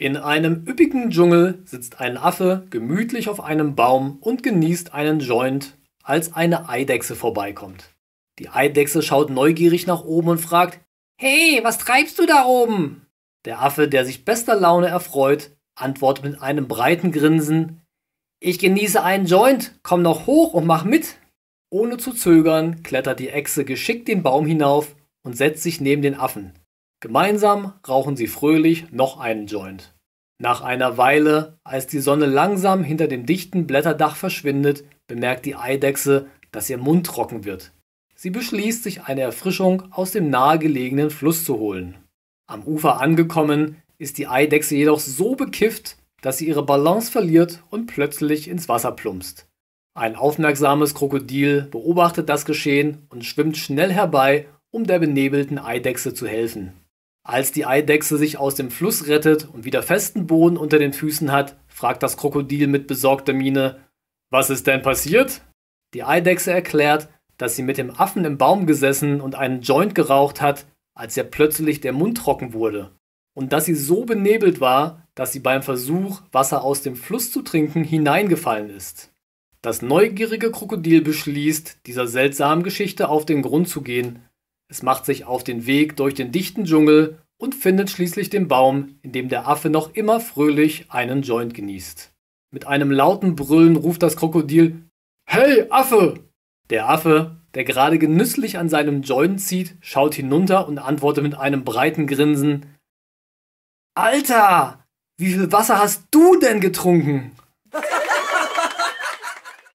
In einem üppigen Dschungel sitzt ein Affe gemütlich auf einem Baum und genießt einen Joint, als eine Eidechse vorbeikommt. Die Eidechse schaut neugierig nach oben und fragt, Hey, was treibst du da oben? Der Affe, der sich bester Laune erfreut, antwortet mit einem breiten Grinsen, Ich genieße einen Joint, komm noch hoch und mach mit. Ohne zu zögern klettert die Echse geschickt den Baum hinauf und setzt sich neben den Affen. Gemeinsam rauchen sie fröhlich noch einen Joint. Nach einer Weile, als die Sonne langsam hinter dem dichten Blätterdach verschwindet, bemerkt die Eidechse, dass ihr Mund trocken wird. Sie beschließt, sich eine Erfrischung aus dem nahegelegenen Fluss zu holen. Am Ufer angekommen, ist die Eidechse jedoch so bekifft, dass sie ihre Balance verliert und plötzlich ins Wasser plumpst. Ein aufmerksames Krokodil beobachtet das Geschehen und schwimmt schnell herbei, um der benebelten Eidechse zu helfen. Als die Eidechse sich aus dem Fluss rettet und wieder festen Boden unter den Füßen hat, fragt das Krokodil mit besorgter Miene, was ist denn passiert? Die Eidechse erklärt, dass sie mit dem Affen im Baum gesessen und einen Joint geraucht hat, als ihr plötzlich der Mund trocken wurde. Und dass sie so benebelt war, dass sie beim Versuch, Wasser aus dem Fluss zu trinken, hineingefallen ist. Das neugierige Krokodil beschließt, dieser seltsamen Geschichte auf den Grund zu gehen es macht sich auf den Weg durch den dichten Dschungel und findet schließlich den Baum, in dem der Affe noch immer fröhlich einen Joint genießt. Mit einem lauten Brüllen ruft das Krokodil Hey, Affe! Der Affe, der gerade genüsslich an seinem Joint zieht, schaut hinunter und antwortet mit einem breiten Grinsen Alter! Wie viel Wasser hast du denn getrunken?